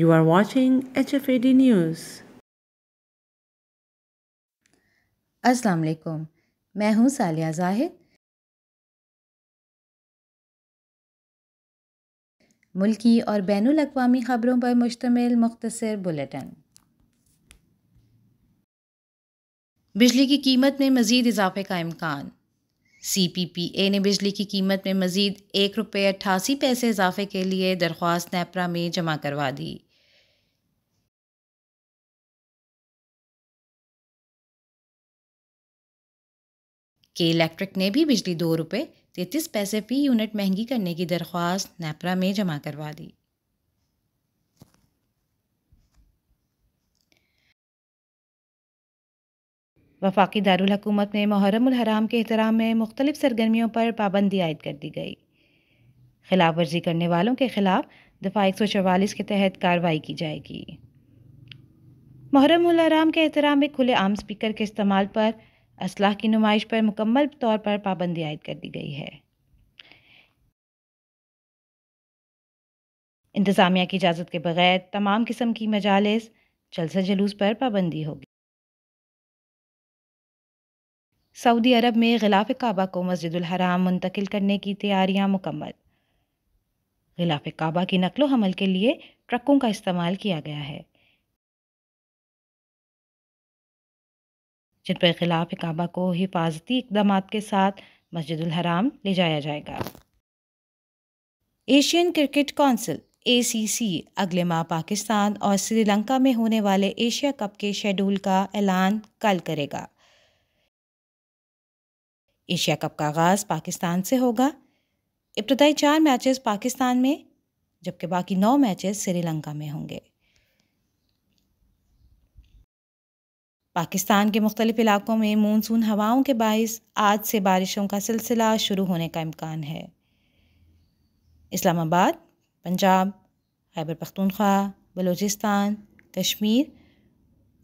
You are watching HFAD News. अस्सलाम वालेकुम मैं हूं सालिया जाहिद मुल्की और बैन अवी ख़बरों पर मुश्तमिल मुख्तर बुलेटिन बिजली की कीमत में मज़ीद इजाफे का इम्कान सी पी पी ए ने बिजली की कीमत में मज़ीद एक रुपये अट्ठासी पैसे इजाफे के लिए दरख्वास्त नेपरा में जमा करवा दी के इलेक्ट्रिक ने भी बिजली दो रुपये तैतीस पैसे फ़ी यूनिट महंगी करने की दरख्वास्त नेपरा में जमा करवा दी वफाकी दारकूमत में मुहर्रम के अहतराम में मुख्तलिफ सरगर्मियों पर पाबंदी आयद कर दी गई खिलाफ वर्जी करने वालों के खिलाफ दफ़ा एक सौ चवालीस के तहत कार्रवाई की जाएगी मुहर्रम के अहतराम में खुले आम स्पीकर के इस्तेमाल पर असलाह की नुमाइश पर मुकम्मल तौर पर पाबंदी आयद कर दी गई है इंतज़ामिया की इजाज़त के बगैर तमाम किस्म की मजालस जलसा जलूस पर पाबंदी होगी सऊदी अरब में गिलाफ काबा को हराम मुंतकिल करने की तैयारियां मुकम्मल गिलाफ काबा की नकलो हमल के लिए ट्रकों का इस्तेमाल किया गया है जिन पर खिलाफ काबा को हिफाजती इकदाम के साथ मस्जिद हराम ले जाया जाएगा एशियन क्रिकेट काउंसिल सी अगले माह पाकिस्तान और श्रीलंका में होने वाले एशिया कप के शेड्यूल का ऐलान कल करेगा एशिया कप का आगाज़ पाकिस्तान से होगा इब्तदाई चार मैचेस पाकिस्तान में जबकि बाकी नौ मैचेस श्रीलंका में होंगे पाकिस्तान के मुख्तलिफ़ इलाकों में मानसून हवाओं के बायस आज से बारिशों का सिलसिला शुरू होने का इम्कान है इस्लामाबाद पंजाब खैबर पख्तूनख्वा बलूचिस्तान कश्मीर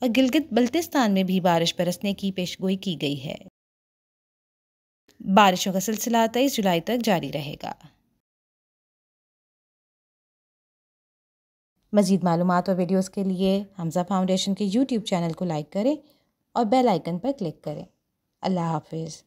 और गिलगित बल्तिस्तान में भी बारिश बरसने की पेशगोई की गई है बारिशों का सिलसिला तेईस जुलाई तक जारी रहेगा मज़ीद मालूम और वीडियोज़ के लिए हमज़ा फाउंडेशन के यूट्यूब चैनल को लाइक करें और बेल आइकन पर क्लिक करें अल्लाह हाफिज़